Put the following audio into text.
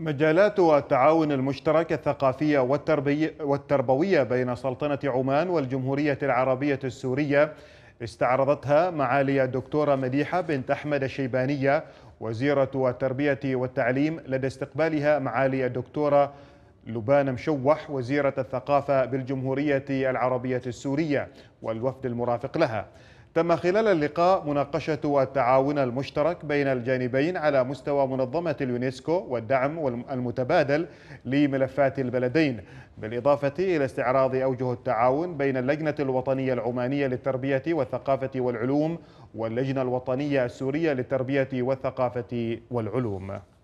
مجالات التعاون المشترك الثقافية والتربوية بين سلطنة عمان والجمهورية العربية السورية استعرضتها معالي الدكتورة مديحة بنت أحمد الشيبانية وزيرة التربية والتعليم لدى استقبالها معالي الدكتورة لبان مشوح وزيرة الثقافة بالجمهورية العربية السورية والوفد المرافق لها تم خلال اللقاء مناقشة التعاون المشترك بين الجانبين على مستوى منظمة اليونسكو والدعم المتبادل لملفات البلدين بالإضافة إلى استعراض أوجه التعاون بين اللجنة الوطنية العمانية للتربية والثقافة والعلوم واللجنة الوطنية السورية للتربية والثقافة والعلوم